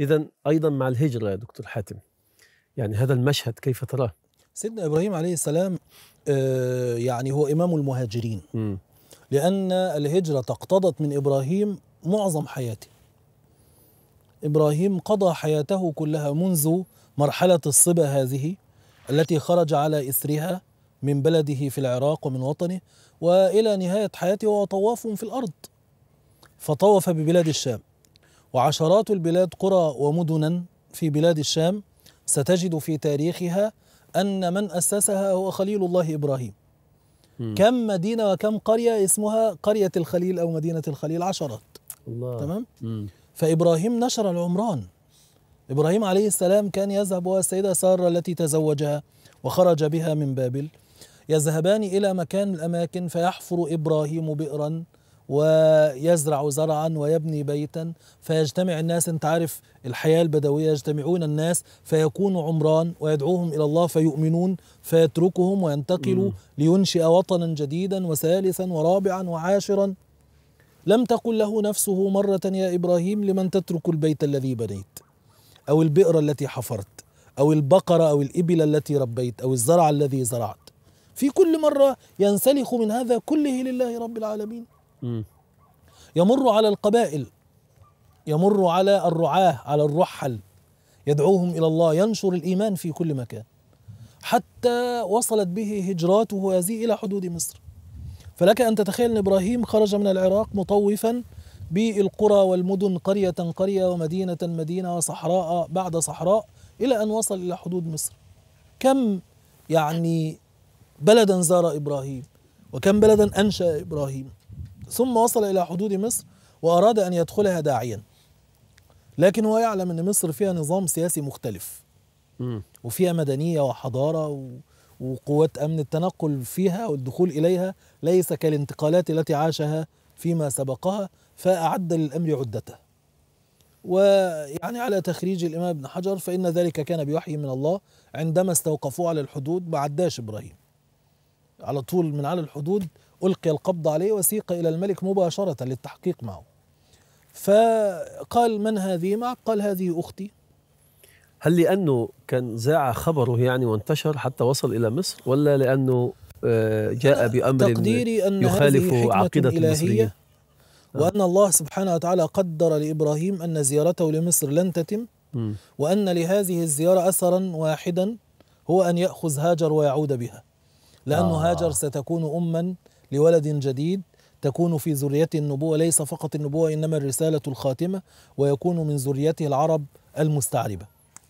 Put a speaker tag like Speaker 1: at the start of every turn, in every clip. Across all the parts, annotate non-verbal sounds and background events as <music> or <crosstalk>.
Speaker 1: إذا أيضا مع الهجرة يا دكتور حاتم يعني هذا المشهد كيف تراه؟ سيدنا إبراهيم عليه السلام آه، يعني هو إمام المهاجرين م. لأن الهجرة اقتضت من إبراهيم معظم حياته إبراهيم قضى حياته كلها منذ مرحلة الصبا هذه التي خرج على إثرها من بلده في العراق ومن وطنه وإلى نهاية حياته وهو طواف في الأرض فطوف ببلاد الشام وعشرات البلاد قرى ومدنا في بلاد الشام ستجد في تاريخها أن من أسسها هو خليل الله إبراهيم م. كم مدينة وكم قرية اسمها قرية الخليل أو مدينة الخليل عشرات الله. تمام م. فإبراهيم نشر العمران إبراهيم عليه السلام كان يذهب هو السيدة سارة التي تزوجها وخرج بها من بابل يذهبان إلى مكان الأماكن فيحفر إبراهيم بئرا ويزرع زرعا ويبني بيتا فيجتمع الناس انت عارف الحياه البدويه يجتمعون الناس فيكون عمران ويدعوهم الى الله فيؤمنون فيتركهم وينتقلوا لينشئ وطنا جديدا وثالثا ورابعا وعاشرا لم تقل له نفسه مره يا ابراهيم لمن تترك البيت الذي بنيت او البئر التي حفرت او البقره او الابل التي ربيت او الزرع الذي زرعت في كل مره ينسلخ من هذا كله لله رب العالمين يمر على القبائل يمر على الرعاة على الرحل يدعوهم إلى الله ينشر الإيمان في كل مكان حتى وصلت به هجراته هذه إلى حدود مصر فلك أن تتخيل أن إبراهيم خرج من العراق مطوفا بالقرى والمدن قرية قرية ومدينة مدينة وصحراء بعد صحراء إلى أن وصل إلى حدود مصر كم يعني بلدا زار إبراهيم وكم بلدا أنشأ إبراهيم ثم وصل إلى حدود مصر وأراد أن يدخلها داعيا لكن هو يعلم أن مصر فيها نظام سياسي مختلف وفيها مدنية وحضارة وقوات أمن التنقل فيها والدخول إليها ليس كالانتقالات التي عاشها فيما سبقها فأعد للأمر عدته ويعني على تخريج الإمام ابن حجر فإن ذلك كان بوحي من الله عندما استوقفوه على الحدود ما عداش إبراهيم على طول من على الحدود ألقي القبض عليه وسيق إلى الملك مباشرة للتحقيق معه فقال من هذه معك قال هذه أختي هل لأنه كان زاع خبره يعني وانتشر حتى وصل إلى مصر ولا لأنه آه، جاء بأمر تقديري أن يخالف عقيدة المصرية وأن آه. الله سبحانه وتعالى قدر لإبراهيم أن زيارته لمصر لن تتم وأن لهذه الزيارة أثرا واحدا هو أن يأخذ هاجر ويعود بها لأن آه. هاجر ستكون أما لولد جديد تكون في ذريته النبوة ليس فقط النبوة إنما الرسالة الخاتمة ويكون من ذريته العرب المستعربة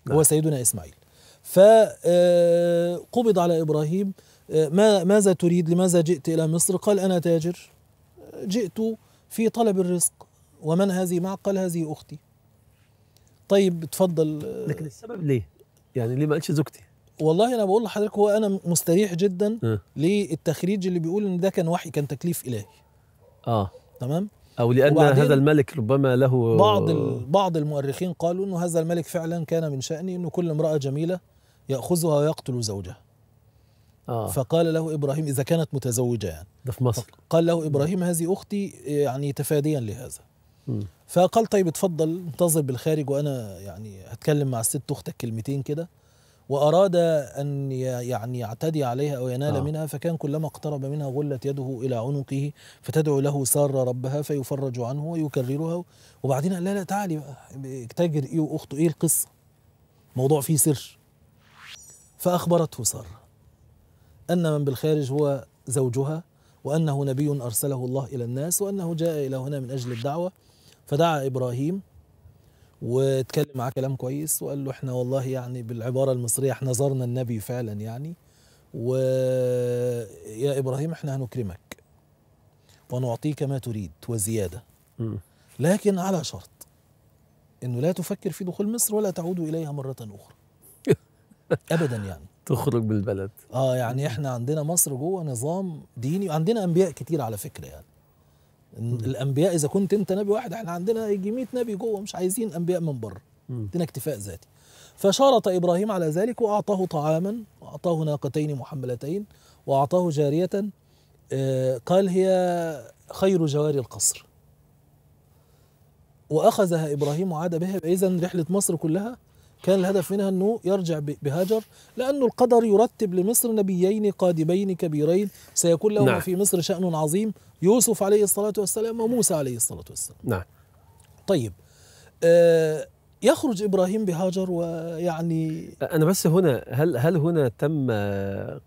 Speaker 1: نعم. هو سيدنا إسماعيل فقبض آه، على إبراهيم آه، ما ماذا تريد لماذا جئت إلى مصر قال أنا تاجر جئت في طلب الرزق ومن هذه معك قال هذه أختي طيب تفضل آه، لكن السبب ليه يعني ليه ما قالش زوجتي والله انا بقول لحضرتك هو انا مستريح جدا م. للتخريج اللي بيقول ان ده كان وحي كان تكليف الهي اه تمام او لان هذا الملك ربما له بعض بعض المؤرخين قالوا انه هذا الملك فعلا كان من شانه انه كل امراه جميله ياخذها ويقتل زوجها آه. فقال له ابراهيم اذا كانت متزوجه يعني ده في مصر قال له ابراهيم هذه اختي يعني تفاديا لهذا م. فقال طيب اتفضل انتظر بالخارج وانا يعني هتكلم مع الست اختك كلمتين كده وأراد أن يعني يعتدي عليها أو ينال آه. منها فكان كلما اقترب منها غلت يده إلى عنقه فتدعو له ساره ربها فيفرج عنه ويكررها وبعدين قال لا لا تعالي تاجر إيه وأخته إيه القصة موضوع فيه سر فأخبرته سارة أن من بالخارج هو زوجها وأنه نبي أرسله الله إلى الناس وأنه جاء إلى هنا من أجل الدعوة فدعا إبراهيم واتكلم معاه كلام كويس وقال له احنا والله يعني بالعباره المصريه احنا زرنا النبي فعلا يعني ويا ابراهيم احنا هنكرمك ونعطيك ما تريد وزياده لكن على شرط انه لا تفكر في دخول مصر ولا تعود اليها مره اخرى <laughs> ابدا يعني تخرج بالبلد اه يعني احنا عندنا مصر جوه نظام ديني وعندنا انبياء كتير على فكره يعني الانبياء اذا كنت انت نبي واحد احنا عندنا يجي 100 نبي جوه مش عايزين انبياء من بره عندنا اكتفاء ذاتي فشارط ابراهيم على ذلك واعطاه طعاما واعطاه ناقتين محملتين واعطاه جاريه آه، قال هي خير جواري القصر واخذها ابراهيم وعاد بها اذا رحله مصر كلها كان الهدف منها أنه يرجع بهاجر لأنه القدر يرتب لمصر نبيين قادمين كبيرين سيكون لهما نعم. في مصر شأن عظيم يوسف عليه الصلاة والسلام وموسى عليه الصلاة والسلام نعم طيب آه يخرج ابراهيم بهاجر ويعني انا بس هنا هل هل هنا تم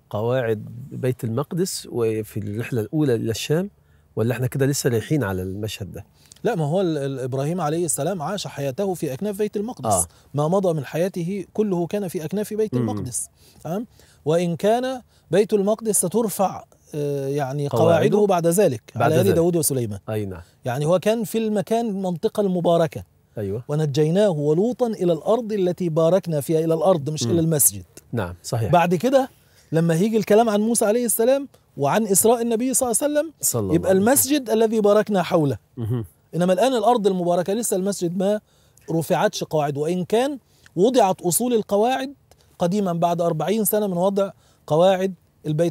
Speaker 1: قواعد بيت المقدس وفي الرحله الاولى الى الشام؟ ولا احنا كده لسه رايحين على المشهد ده لا ما هو ابراهيم عليه السلام عاش حياته في اكناف بيت المقدس آه. ما مضى من حياته كله كان في اكناف بيت م- المقدس تمام وان كان بيت المقدس سترفع آه، يعني قواعده, قواعده بعد ذلك بعد على يد داود وسليمان اي نعم يعني هو كان في المكان المنطقه المباركه ايوه ونجيناه ولوطا الى الارض التي باركنا فيها الى الارض مش م. الى المسجد نعم صحيح بعد كده لما هيجي الكلام عن موسى عليه السلام وعن إسراء النبي صلى الله عليه وسلم صلى يبقى الله المسجد الذي باركنا حوله إنما الآن الأرض المباركة لسه المسجد ما رفعتش قواعد وإن كان وضعت أصول القواعد قديما بعد أربعين سنة من وضع قواعد البيت